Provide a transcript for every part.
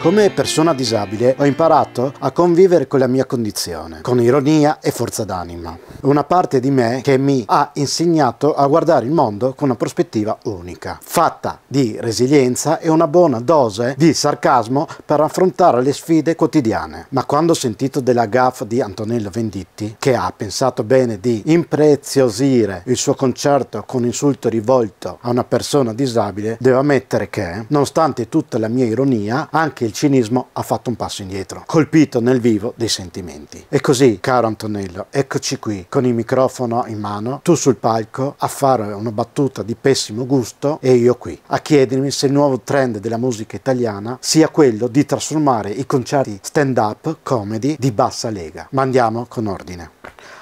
Come persona disabile ho imparato a convivere con la mia condizione, con ironia e forza d'anima. Una parte di me che mi ha insegnato a guardare il mondo con una prospettiva unica, fatta di resilienza e una buona dose di sarcasmo per affrontare le sfide quotidiane. Ma quando ho sentito della gaffa di Antonello Venditti, che ha pensato bene di impreziosire il suo concerto con insulto rivolto a una persona disabile, devo ammettere che, nonostante tutta la mia ironia, anche il cinismo ha fatto un passo indietro, colpito nel vivo dei sentimenti. E così, caro Antonello, eccoci qui con il microfono in mano, tu sul palco a fare una battuta di pessimo gusto e io qui a chiedermi se il nuovo trend della musica italiana sia quello di trasformare i concerti stand-up comedy di bassa lega. Ma andiamo con ordine.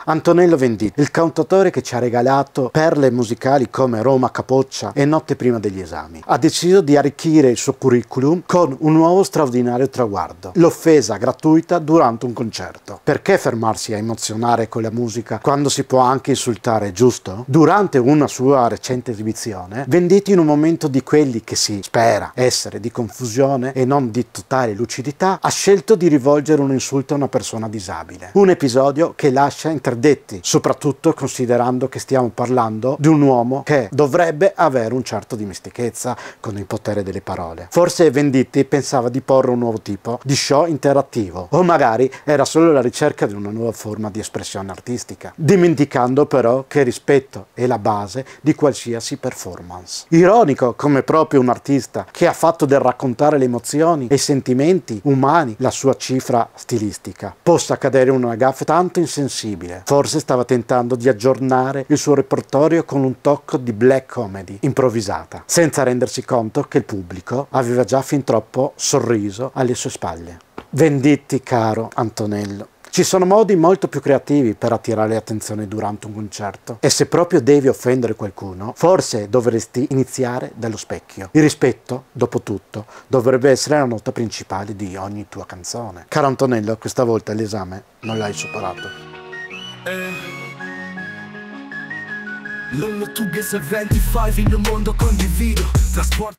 Antonello Venditti, il cantatore che ci ha regalato perle musicali come Roma Capoccia e Notte prima degli esami, ha deciso di arricchire il suo curriculum con un nuovo straordinario traguardo, l'offesa gratuita durante un concerto. Perché fermarsi a emozionare con la musica quando si può anche insultare, giusto? Durante una sua recente esibizione, Venditti in un momento di quelli che si spera essere di confusione e non di totale lucidità, ha scelto di rivolgere un insulto a una persona disabile. Un episodio che lascia in interdetti, soprattutto considerando che stiamo parlando di un uomo che dovrebbe avere un certo dimestichezza con il potere delle parole. Forse Venditti pensava di porre un nuovo tipo di show interattivo, o magari era solo la ricerca di una nuova forma di espressione artistica, dimenticando però che rispetto è la base di qualsiasi performance. Ironico come proprio un artista che ha fatto del raccontare le emozioni e i sentimenti umani la sua cifra stilistica, possa cadere in una gaffa tanto insensibile possibile. Forse stava tentando di aggiornare il suo repertorio con un tocco di black comedy improvvisata, senza rendersi conto che il pubblico aveva già fin troppo sorriso alle sue spalle. Venditti, caro Antonello. Ci sono modi molto più creativi per attirare l'attenzione durante un concerto e se proprio devi offendere qualcuno, forse dovresti iniziare dallo specchio. Il rispetto, dopo tutto, dovrebbe essere la nota principale di ogni tua canzone. Caro Antonello, questa volta l'esame non l'hai superato. tu che e 25 in un mondo condivido Trasporto